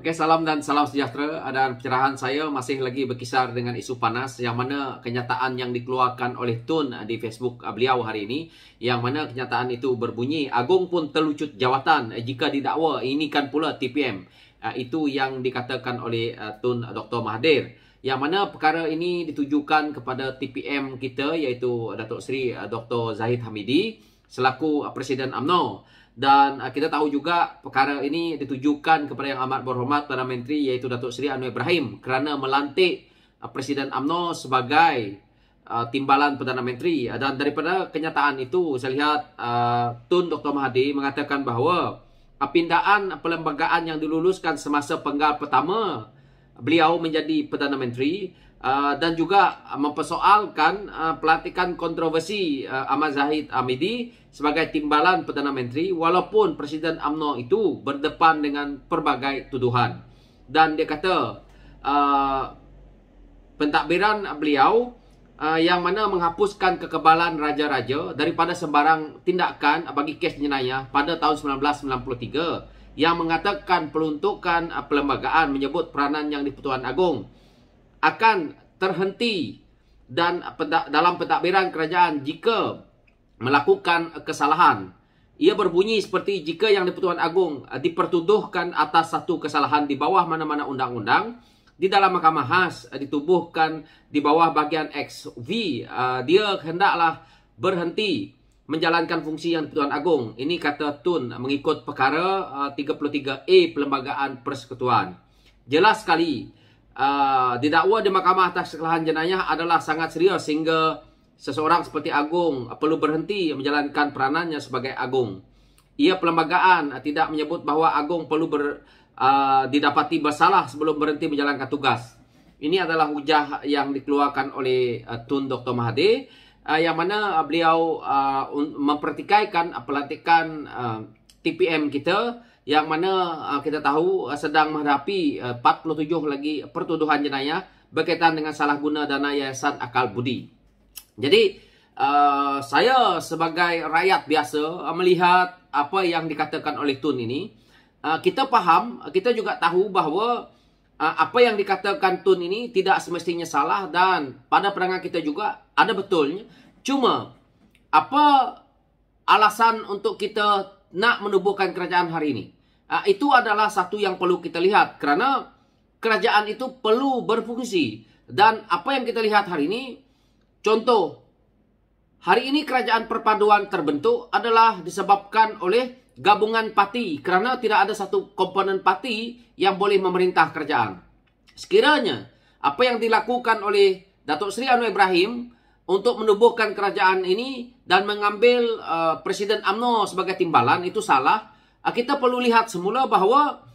Okey, salam dan salam sejahtera. Ada pencerahan saya masih lagi berkisar dengan isu panas yang mana kenyataan yang dikeluarkan oleh Tun eh, di Facebook eh, beliau hari ini yang mana kenyataan itu berbunyi agung pun terlucut jawatan eh, jika didakwa ini kan pula TPM. Itu yang dikatakan oleh Tun Dr Mahathir. Yang mana perkara ini ditujukan kepada TPM kita iaitu Datuk Seri Dr Zahid Hamidi selaku Presiden AMNO dan uh, kita tahu juga perkara ini ditujukan kepada yang amat berhormat Perdana Menteri iaitu Datuk Seri Anwar Ibrahim kerana melantik uh, Presiden UMNO sebagai uh, timbalan Perdana Menteri dan daripada kenyataan itu saya lihat uh, Tun Dr Mahathir mengatakan bahawa pindaan perlembagaan yang diluluskan semasa penggal pertama beliau menjadi Perdana Menteri Ah, dan juga mempersoalkan uh, pelantikan kontroversi uh, Ahmad Zahid Hamidi sebagai timbalan Perdana Menteri walaupun Presiden UMNO itu berdepan dengan pelbagai tuduhan. Dan dia kata uh, pentadbiran beliau uh, yang mana menghapuskan kekebalan raja-raja daripada sebarang tindakan bagi kes jenayah pada tahun 1993 yang mengatakan peluntukan uh, perlembagaan menyebut peranan yang di Pertuan Agong akan terhenti dan dalam pentadbiran kerajaan jika melakukan kesalahan. Ia berbunyi seperti jika yang di Agung dipertuduhkan atas satu kesalahan di bawah mana-mana undang-undang, di dalam Mahkamah Khas ditubuhkan di bawah bahagian XV, uh, dia hendaklah berhenti menjalankan fungsi yang di Agung Ini kata Tun mengikut perkara 33A uh, Perlembagaan Persekutuan. Jelas sekali, uh, didakwa di Mahkamah atas kesalahan jenayah adalah sangat serius sehingga seseorang seperti Agung ah, perlu berhenti menjalankan peranannya sebagai Agung. Ia perlembagaan ah, tidak menyebut bahawa Agung perlu ber, uh, didapati bersalah sebelum berhenti menjalankan tugas. Ini adalah hujah yang dikeluarkan oleh uh, Tun Dr. Mahathir uh, yang mana beliau uh, mempertikaikan pelantikan uh, TPM kita yang mana uh, kita tahu uh, sedang menghadapi uh, 47 lagi pertuduhan jenayah berkaitan dengan salah guna dana yayasan akal budi. Jadi uh, saya sebagai rakyat biasa uh, melihat apa yang dikatakan oleh Tun ini, uh, kita faham, uh, kita juga tahu bahawa uh, apa yang dikatakan Tun ini tidak semestinya salah dan pada pandangan kita juga ada betulnya. Cuma apa alasan untuk kita nak menubuhkan kerajaan hari ini. Uh, itu adalah satu yang perlu kita lihat kerana kerajaan itu perlu berfungsi. Dan apa yang kita lihat hari ini, contoh, hari ini kerajaan perpaduan terbentuk adalah disebabkan oleh gabungan parti kerana tidak ada satu komponen parti yang boleh memerintah kerajaan. Sekiranya apa yang dilakukan oleh Datuk Seri Anwar Ibrahim untuk menubuhkan kerajaan ini dan mengambil uh, Presiden Amno sebagai timbalan itu salah. Uh, kita perlu lihat semula bahawa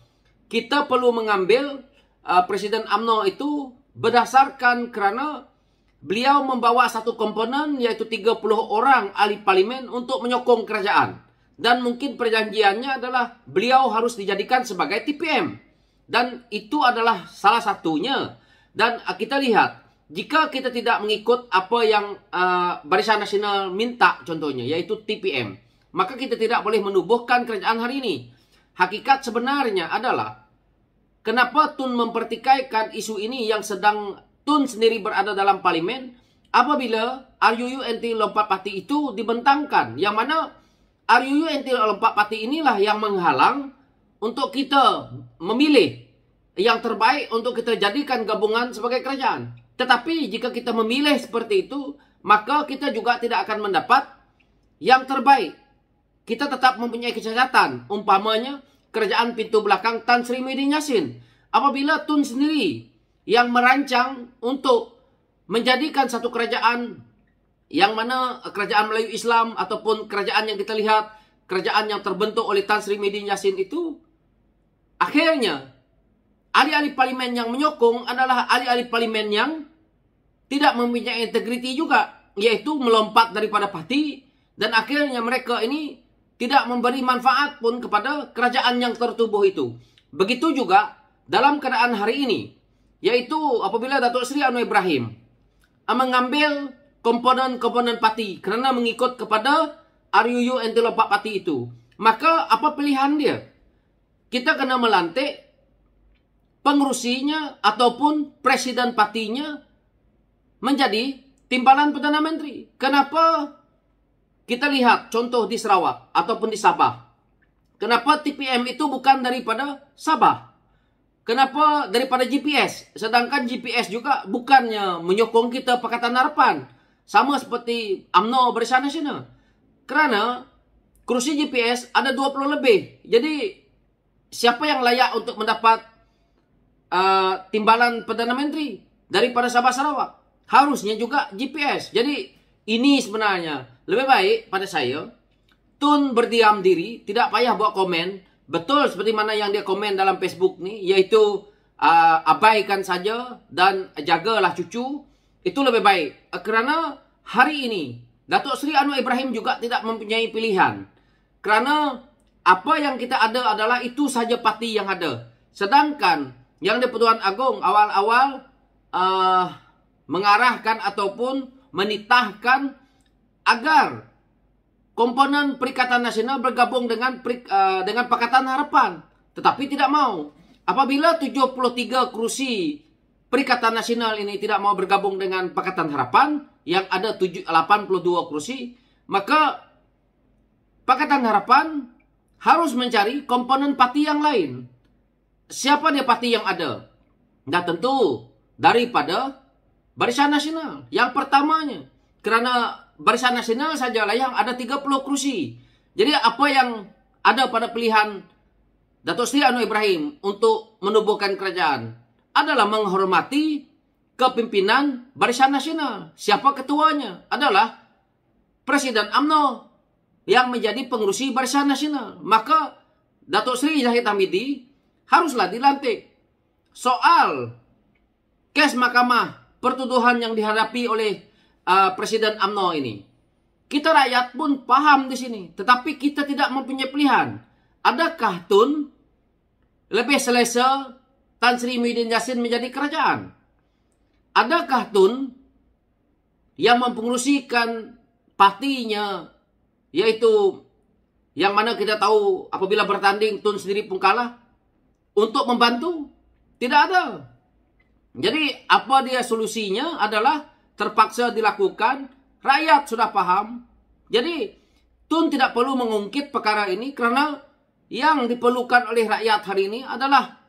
kita perlu mengambil uh, Presiden Amno itu berdasarkan kerana beliau membawa satu komponen iaitu 30 orang ahli parlimen untuk menyokong kerajaan. Dan mungkin perjanjiannya adalah beliau harus dijadikan sebagai TPM. Dan itu adalah salah satunya. Dan uh, kita lihat jika kita tidak mengikut apa yang uh, Barisan Nasional minta contohnya, yaitu TPM, maka kita tidak boleh menubuhkan kerajaan hari ini. Hakikat sebenarnya adalah, kenapa Tun mempertikaikan isu ini yang sedang Tun sendiri berada dalam parlimen, apabila RUU Anti Lompat Parti itu dibentangkan, yang mana RUU Anti Lompat Parti inilah yang menghalang untuk kita memilih yang terbaik untuk kita jadikan gabungan sebagai kerajaan. Tetapi jika kita memilih seperti itu, maka kita juga tidak akan mendapat yang terbaik. Kita tetap mempunyai kecacatan, umpamanya kerjaan pintu belakang Tan Sri Medin Yassin. Apabila Tun sendiri yang merancang untuk menjadikan satu kerajaan yang mana kerajaan Melayu Islam ataupun kerajaan yang kita lihat, kerajaan yang terbentuk oleh Tan Sri Medin Yassin itu, akhirnya ahli-ahli parlimen yang menyokong adalah ahli-ahli parlimen yang tidak mempunyai integriti juga yaitu melompat daripada parti dan akhirnya mereka ini tidak memberi manfaat pun kepada kerajaan yang tertubuh itu. Begitu juga dalam keadaan hari ini yaitu apabila Datuk Seri Anwar Ibrahim mengambil komponen-komponen parti kerana mengikut kepada RUU anti lompat parti itu. Maka apa pilihan dia? Kita kena melantik pengurusinya ataupun presiden partinya menjadi timbalan Perdana Menteri. Kenapa kita lihat contoh di Sarawak ataupun di Sabah. Kenapa TPM itu bukan daripada Sabah? Kenapa daripada GPS? Sedangkan GPS juga bukannya menyokong kita Pakatan Harapan. Sama seperti UMNO Barisan Nasional. Kerana kerusi GPS ada 20 lebih. Jadi siapa yang layak untuk mendapat uh, timbalan Perdana Menteri daripada Sabah Sarawak? harusnya juga GPS. Jadi ini sebenarnya lebih baik pada saya Tun berdiam diri, tidak payah buat komen. Betul seperti mana yang dia komen dalam Facebook ni, yaitu uh, abaikan saja dan jagalah cucu. Itu lebih baik. Uh, kerana hari ini Datuk Seri Anwar Ibrahim juga tidak mempunyai pilihan. Kerana apa yang kita ada adalah itu saja parti yang ada. Sedangkan yang di Pertuan Agong awal-awal uh, mengarahkan ataupun menitahkan agar komponen Perikatan Nasional bergabung dengan uh, dengan Pakatan Harapan, tetapi tidak mau. Apabila 73 kursi Perikatan Nasional ini tidak mau bergabung dengan Pakatan Harapan yang ada 7, 82 kursi, maka Pakatan Harapan harus mencari komponen parti yang lain. Siapa dia parti yang ada? Nah tentu daripada Barisan Nasional. Yang pertamanya. Karena Barisan Nasional sajalah yang ada 30 kursi. Jadi apa yang ada pada pilihan Datuk Sri Anu Ibrahim untuk menubuhkan kerajaan adalah menghormati kepimpinan Barisan Nasional. Siapa ketuanya? Adalah Presiden AMNO yang menjadi pengurusi Barisan Nasional. Maka Datuk Sri Zahid Hamidi haruslah dilantik. Soal kes mahkamah pertuduhan yang dihadapi oleh uh, Presiden AMNO ini. Kita rakyat pun paham di sini, tetapi kita tidak mempunyai pilihan. Adakah Tun lebih selesa Tan Sri Muhyiddin Yassin menjadi kerajaan? Adakah Tun yang mempengurusikan partinya yaitu yang mana kita tahu apabila bertanding Tun sendiri pun kalah untuk membantu? Tidak ada. Jadi apa dia solusinya adalah terpaksa dilakukan. Rakyat sudah paham. Jadi Tun tidak perlu mengungkit perkara ini kerana yang diperlukan oleh rakyat hari ini adalah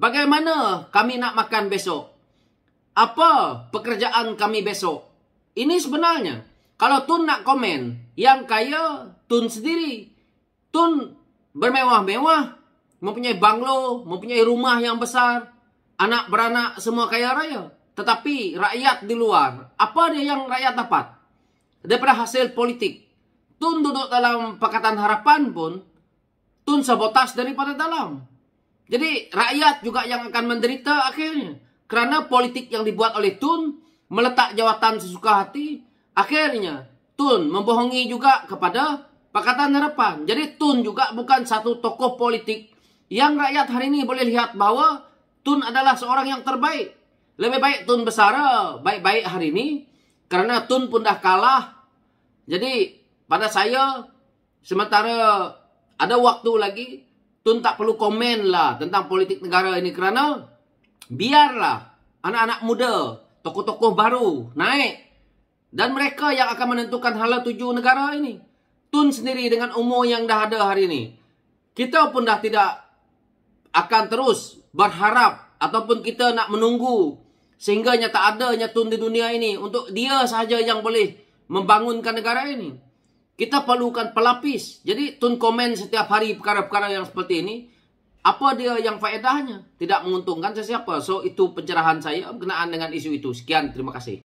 bagaimana kami nak makan besok. Apa pekerjaan kami besok. Ini sebenarnya kalau Tun nak komen yang kaya Tun sendiri. Tun bermewah-mewah mempunyai banglo, mempunyai rumah yang besar, anak beranak semua kaya raya. Tetapi rakyat di luar, apa dia yang rakyat dapat? Daripada hasil politik. Tun duduk dalam Pakatan Harapan pun, Tun sabotas daripada dalam. Jadi rakyat juga yang akan menderita akhirnya. Kerana politik yang dibuat oleh Tun, meletak jawatan sesuka hati, akhirnya Tun membohongi juga kepada Pakatan Harapan. Jadi Tun juga bukan satu tokoh politik yang rakyat hari ini boleh lihat bahwa Tun adalah seorang yang terbaik. Lebih baik Tun besar, baik-baik hari ini. kerana Tun pun dah kalah. Jadi, pada saya, sementara ada waktu lagi, Tun tak perlu komen lah tentang politik negara ini. Kerana, biarlah anak-anak muda, tokoh-tokoh baru naik. Dan mereka yang akan menentukan hala tuju negara ini. Tun sendiri dengan umur yang dah ada hari ini. Kita pun dah tidak akan terus berharap ataupun kita nak menunggu sehingga tak ada nyatun di dunia ini untuk dia sahaja yang boleh membangunkan negara ini. Kita perlukan pelapis. Jadi tun komen setiap hari perkara-perkara yang seperti ini. Apa dia yang faedahnya? Tidak menguntungkan sesiapa. So itu pencerahan saya berkenaan dengan isu itu. Sekian, terima kasih.